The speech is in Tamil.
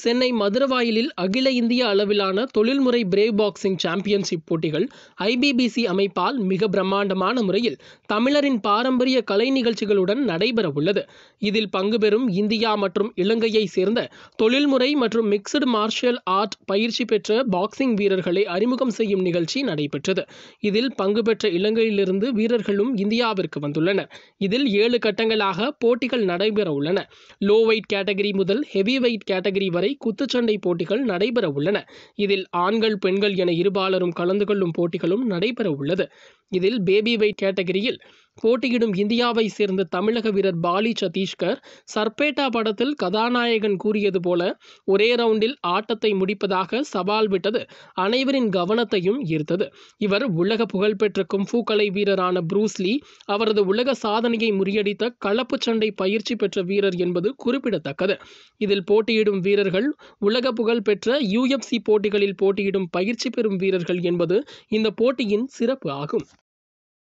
சென்னை மதுரவாயிலில் அகில இந்திய அளவிலான தொழில்முறை பிரேவ் பாக்ஸிங் சாம்பியன்ஷிப் போட்டிகள் ஐபிபிசி அமைப்பால் மிக பிரம்மாண்டமான முறையில் தமிழரின் பாரம்பரிய கலை நிகழ்ச்சிகளுடன் நடைபெற உள்ளது இதில் பெறும் இந்தியா மற்றும் இலங்கையை சேர்ந்த தொழில்முறை மற்றும் மிக்சடு மார்ஷியல் ஆர்ட் பயிற்சி பெற்ற பாக்ஸிங் வீரர்களை அறிமுகம் செய்யும் நிகழ்ச்சி நடைபெற்றது இதில் பங்கு பெற்ற இலங்கையிலிருந்து வீரர்களும் இந்தியாவிற்கு வந்துள்ளனர் இதில் ஏழு கட்டங்களாக போட்டிகள் நடைபெற உள்ளன லோ வெயிட் கேட்டகரி முதல் ஹெவி வெயிட் கேட்டகரி வரை குத்துச்சண்டை போட்டிகள் நடைபெற உள்ளன இதில் ஆண்கள் பெண்கள் என இருபாலரும் கலந்து கொள்ளும் போட்டிகளும் நடைபெற உள்ளது இதில் பேபி வெயிட் கேட்டகரியில் போட்டியிடும் இந்தியாவை சேர்ந்த தமிழக வீரர் பாலி சதீஷ்கர் சர்பேட்டா படத்தில் கதாநாயகன் கூறியது போல ஒரே ரவுண்டில் ஆட்டத்தை முடிப்பதாக சவால் விட்டது அனைவரின் கவனத்தையும் ஈர்த்தது இவர் உலக புகழ்பெற்ற கும்பூக்கலை வீரரான புரூஸ்லி அவரது உலக சாதனையை முறியடித்த கலப்பு சண்டை பயிற்சி பெற்ற வீரர் என்பது குறிப்பிடத்தக்கது இதில் போட்டியிடும் வீரர்கள் உலக புகழ்பெற்ற யூஎஃப்சி போட்டிகளில் போட்டியிடும் பயிற்சி பெறும் வீரர்கள் என்பது இந்த போட்டியின் சிறப்பு ஆகும்